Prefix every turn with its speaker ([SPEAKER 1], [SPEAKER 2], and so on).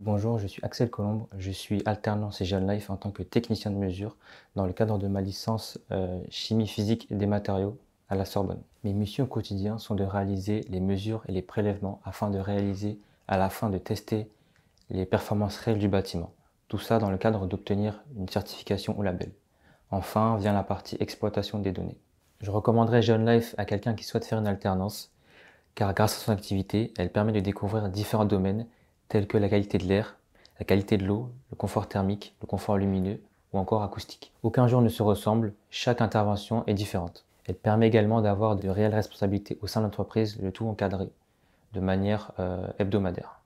[SPEAKER 1] Bonjour, je suis Axel Colombre, je suis alternant chez Jeune Life en tant que technicien de mesure dans le cadre de ma licence euh, chimie physique des matériaux à la Sorbonne. Mes missions au quotidien sont de réaliser les mesures et les prélèvements afin de réaliser, à la fin de tester les performances réelles du bâtiment. Tout ça dans le cadre d'obtenir une certification ou label. Enfin vient la partie exploitation des données. Je recommanderais Jeune Life à quelqu'un qui souhaite faire une alternance, car grâce à son activité, elle permet de découvrir différents domaines telles que la qualité de l'air, la qualité de l'eau, le confort thermique, le confort lumineux ou encore acoustique. Aucun jour ne se ressemble, chaque intervention est différente. Elle permet également d'avoir de réelles responsabilités au sein de l'entreprise, le tout encadré de manière euh, hebdomadaire.